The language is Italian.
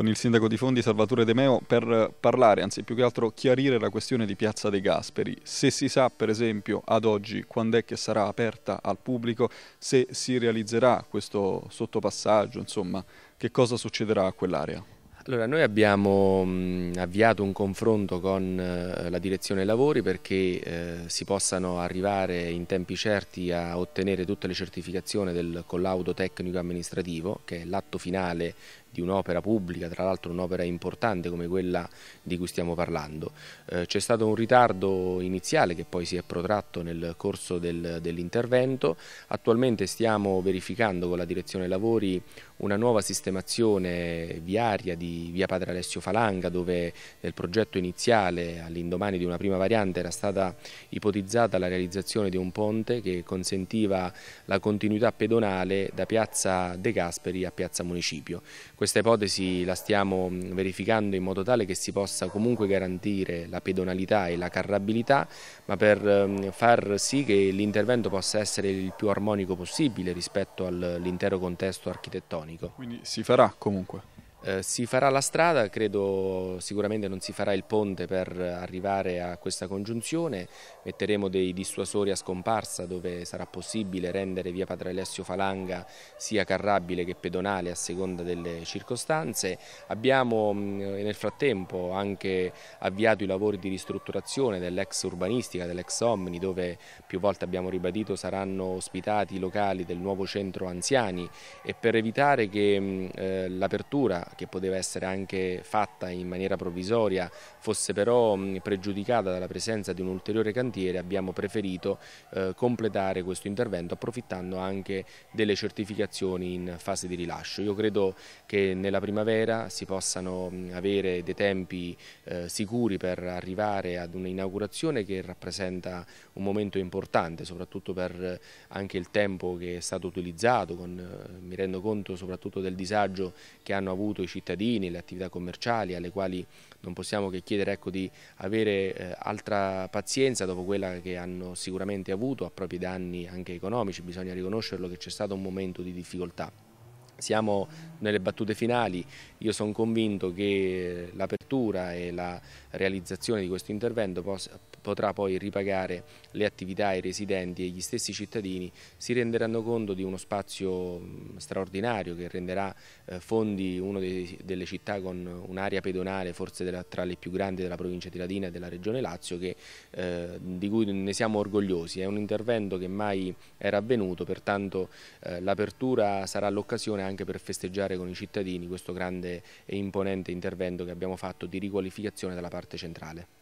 con il sindaco di Fondi Salvatore De Meo per parlare, anzi più che altro chiarire la questione di Piazza De Gasperi. Se si sa per esempio ad oggi quando è che sarà aperta al pubblico, se si realizzerà questo sottopassaggio, insomma, che cosa succederà a quell'area? Allora, noi abbiamo mh, mm, avviato un confronto con eh, la direzione lavori perché eh, si possano arrivare in tempi certi a ottenere tutte le certificazioni del collaudo tecnico amministrativo, che è l'atto finale di un'opera pubblica, tra l'altro un'opera importante come quella di cui stiamo parlando. Eh, C'è stato un ritardo iniziale che poi si è protratto nel corso del, dell'intervento, attualmente stiamo verificando con la direzione lavori una nuova sistemazione viaria di via Padre Alessio Falanga dove nel progetto iniziale all'indomani di una prima variante era stata ipotizzata la realizzazione di un ponte che consentiva la continuità pedonale da piazza De Gasperi a piazza Municipio. Questa ipotesi la stiamo mm, verificando in modo tale che si possa comunque garantire la pedonalità e la carrabilità ma per mm, far sì che l'intervento possa essere il più armonico possibile rispetto all'intero contesto architettonico. Quindi si farà comunque? Eh, si farà la strada, credo sicuramente non si farà il ponte per arrivare a questa congiunzione, metteremo dei dissuasori a scomparsa dove sarà possibile rendere via Padre Alessio Falanga sia carrabile che pedonale a seconda delle circostanze. Abbiamo mh, mm, eh, nel frattempo anche avviato i lavori di ristrutturazione dell'ex urbanistica, dell'ex Omni dove più volte abbiamo ribadito saranno ospitati i locali del nuovo centro anziani e per evitare che mm, eh, l'apertura che poteva essere anche fatta in maniera provvisoria fosse però pregiudicata dalla presenza di un ulteriore cantiere abbiamo preferito eh, completare questo intervento approfittando anche delle certificazioni in fase di rilascio. Io credo che nella primavera si possano avere dei tempi eh, sicuri per arrivare ad un'inaugurazione che rappresenta un momento importante soprattutto per eh, anche il tempo che è stato utilizzato, con, eh, mi rendo conto soprattutto del disagio che hanno avuto aiuto ai cittadini, alle attività commerciali alle quali non possiamo che chiedere ecco, di avere eh, altra pazienza dopo quella che hanno sicuramente avuto a propri danni anche economici, bisogna riconoscerlo che c'è stato un momento di difficoltà. Siamo nelle battute finali, io sono convinto che l'apertura e la realizzazione di questo intervento potrà poi ripagare le attività ai residenti e gli stessi cittadini si renderanno conto di uno spazio straordinario che renderà eh, Fondi una delle città con un'area pedonale forse tra le più grandi della provincia di Latina e della regione Lazio che, eh, di cui ne siamo orgogliosi, è un intervento che mai era avvenuto, pertanto eh, l'apertura sarà l'occasione anche anche per festeggiare con i cittadini questo grande e imponente intervento che abbiamo fatto di riqualificazione della parte centrale.